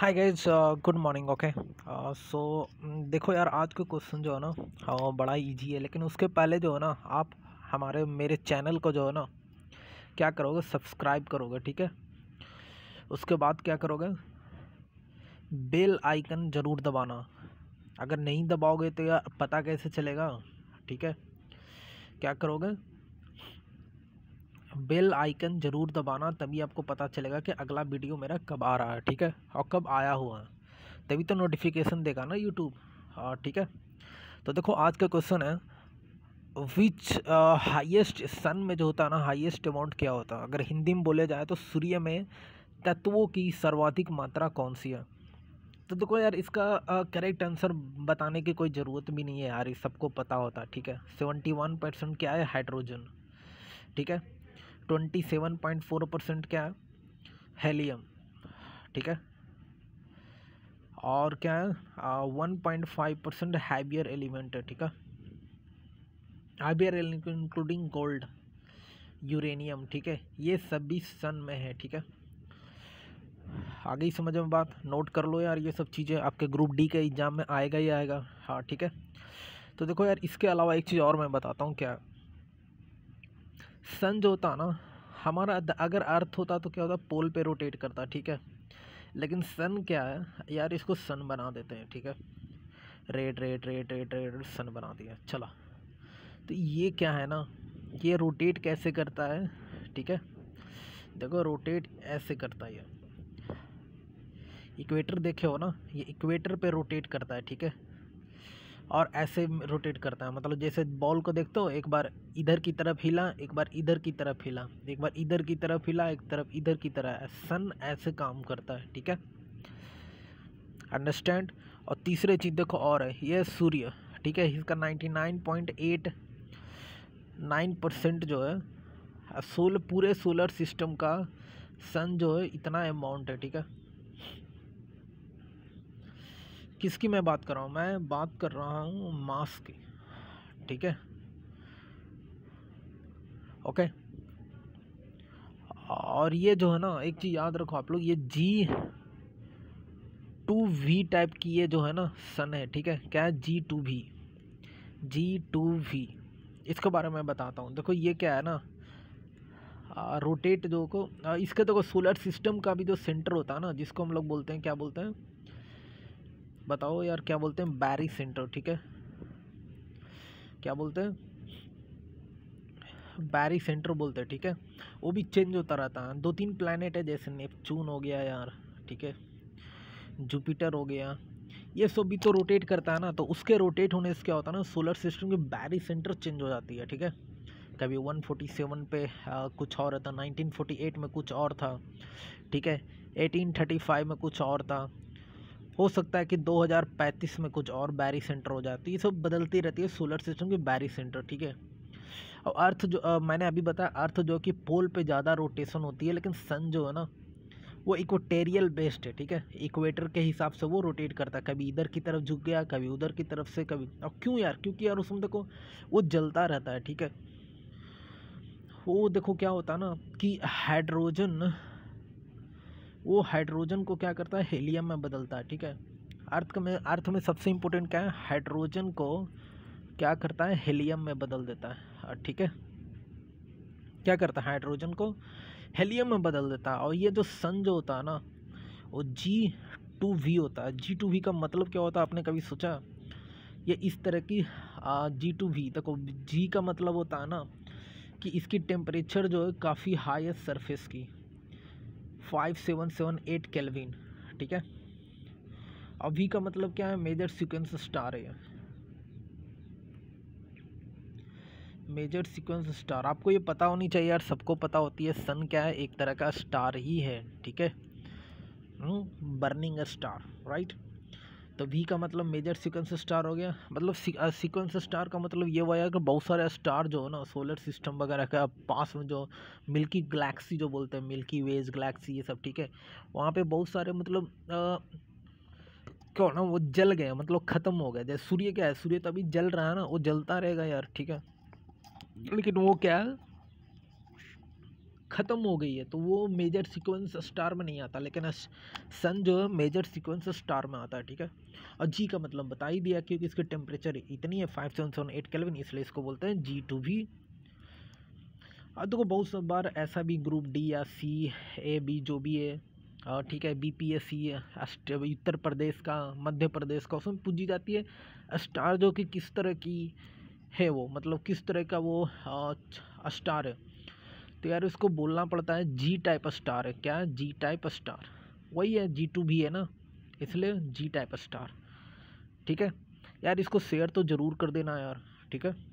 हाय guys good morning okay so देखो यार आज का क्वेश्चन जो है ना हाँ बड़ा इजी है लेकिन उसके पहले जो है ना आप हमारे मेरे चैनल को जो है ना क्या करोगे सब्सक्राइब करोगे ठीक है उसके बाद क्या करोगे बेल आइकन ज़रूर दबाना अगर नहीं दबाओगे तो यार पता कैसे चलेगा ठीक है क्या करोगे बेल आइकन ज़रूर दबाना तभी आपको पता चलेगा कि अगला वीडियो मेरा कब आ रहा है ठीक है और कब आया हुआ है तभी तो नोटिफिकेशन देगा ना यूट्यूब हाँ ठीक है तो देखो आज का क्वेश्चन है विच हाइएस्ट सन में जो होता है ना हाइएस्ट अमाउंट क्या होता है अगर हिंदी में बोले जाए तो सूर्य में तत्वों की सर्वाधिक मात्रा कौन सी है तो देखो यार इसका करेक्ट uh, आंसर बताने की कोई ज़रूरत भी नहीं है यार सबको पता होता ठीक है सेवेंटी वन परसेंट क्या है हाइड्रोजन ठीक है twenty seven point four percent क्या है हेलियम ठीक है और क्या है one point five percent heavier element है ठीक है heavier element including gold uranium ठीक है ये सभी सन में है ठीक है आगे ही समझ में बात नोट कर लो यार ये सब चीज़ें आपके ग्रुप डी के एग्ज़ाम में आएगा ही आएगा हाँ ठीक है तो देखो यार इसके अलावा एक चीज़ और मैं बताता हूँ क्या सन जो होता ना हमारा अगर अर्थ होता तो क्या होता पोल पे रोटेट करता ठीक है लेकिन सन क्या है यार इसको सन बना देते हैं ठीक है red red red red red sun बना दिया चला तो ये क्या है ना ये रोटेट कैसे करता है ठीक है देखो रोटेट ऐसे करता है इक्वेटर देखे हो ना ये इक्वेटर पे रोटेट करता है ठीक है और ऐसे रोटेट करता है मतलब जैसे बॉल को देखते हो एक बार इधर की तरफ हिला एक बार इधर की तरफ हिला एक बार इधर की तरफ हिला एक तरफ इधर की तरह सन ऐसे काम करता है ठीक है अंडरस्टैंड और तीसरे चीज़ देखो और है ये सूर्य ठीक है इसका ninety nine point eight nine percent जो है सोल पूरे सोलर सिस्टम का सन जो है इतना अमाउंट है ठीक है किसकी मैं बात कर रहा हूँ मैं बात कर रहा हूँ मास की ठीक है ओके और ये जो है ना एक चीज़ याद रखो आप लोग ये जी टू वी टाइप की ये जो है ना सन है ठीक है क्या है G two V G two V इसके बारे में बताता हूँ देखो ये क्या है ना आ, रोटेट जो को इसके देखो सोलर सिस्टम का भी जो सेंटर होता है ना जिसको हम लोग बोलते हैं क्या बोलते हैं बताओ यार क्या बोलते हैं बैरी सेंटर ठीक है क्या बोलते हैं बैरी सेंटर बोलते हैं ठीक है वो भी चेंज होता रहता है दो तीन प्लानट है जैसे नेपचून हो गया यार ठीक है जुपिटर हो गया ये सब भी तो रोटेट करता है ना तो उसके रोटेट होने से क्या होता है ना सोलर सिस्टम की बैरी सेंटर चेंज हो जाती है ठीक है कभी 147 पे आ, कुछ और था 1948 में कुछ और था ठीक है 1835 में कुछ और था हो सकता है कि 2035 में कुछ और बैरी सेंटर हो जाती है ये सब बदलती रहती है सोलर सिस्टम की बैरी सेंटर ठीक है और अर्थ जो आ, मैंने अभी बताया अर्थ जो कि पोल पे ज़्यादा रोटेशन होती है लेकिन सन जो है ना वो इक्वेटेरियल बेस्ड है ठीक है इक्वेटर के हिसाब से वो रोटेट करता है कभी इधर की तरफ झुक गया कभी उधर की तरफ से कभी और क्यों यार क्योंकि यार उसमें देखो वो जलता रहता है ठीक है वो देखो क्या होता है ना कि हाइड्रोजन वो हाइड्रोजन को क्या करता है हेलियम में बदलता है ठीक है अर्थ में अर्थ में सबसे इम्पोर्टेंट क्या है हाइड्रोजन को क्या करता है हेलियम में बदल देता है ठीक है क्या करता है हाइड्रोजन को हेलियम में बदल देता है और ये जो सन जो होता है ना वो जी टू वी होता है जी टू वी का मतलब क्या होता है आपने कभी सोचा ये इस तरह की जी टू वी देखो जी का मतलब होता है ना कि इसकी टेम्परेचर जो है काफ़ी हाई है सरफेस की five seven seven eight kelvin ठीक है अभी वी का मतलब क्या है मेजर सीक्वेंस स्टार है मेजर सीक्वेंस स्टार आपको ये पता होनी चाहिए यार सबको पता होती है सन क्या है एक तरह का स्टार ही है ठीक है हम्म, बर्निंग स्टार राइट तो वी का मतलब मेजर सिक्वेंस स्टार हो गया मतलब सिक्वेंस स्टार का मतलब ये हुआ है कि बहुत सारे स्टार जो है ना सोलर सिस्टम वगैरह का पास में जो मिल्की गलेक्सी जो बोलते हैं मिल्की वेज गलेक्सी ये सब ठीक है वहाँ पे बहुत सारे मतलब आ, क्यों ना वो जल गए मतलब ख़त्म हो गए जैसे सूर्य क्या है सूर्य तो अभी जल रहा है ना वो जलता रहेगा यार ठीक है लेकिन वो क्या है ख़त्म हो गई है तो वो मेजर सीक्वेंस स्टार में नहीं आता लेकिन सन जो है मेजर सीक्वेंस स्टार में आता है ठीक है और जी का मतलब बता ही दिया क्योंकि इसके टेम्परेचर इतनी है five seven seven eight kelvin इसलिए इसको बोलते हैं जी टू भी अब देखो बहुत बार ऐसा भी ग्रुप डी या सी ए बी जो भी है ठीक है B P S C Uttar Pradesh का मध्य प्रदेश का उसमें पूछी जाती है स्टार जो कि किस तरह की है वो मतलब किस तरह का वो स्टार है तो यार इसको बोलना पड़ता है जी टाइप स्टार है क्या है जी टाइप स्टार वही है जी टू भी है ना इसलिए जी टाइप स्टार ठीक है यार इसको शेयर तो ज़रूर कर देना यार ठीक है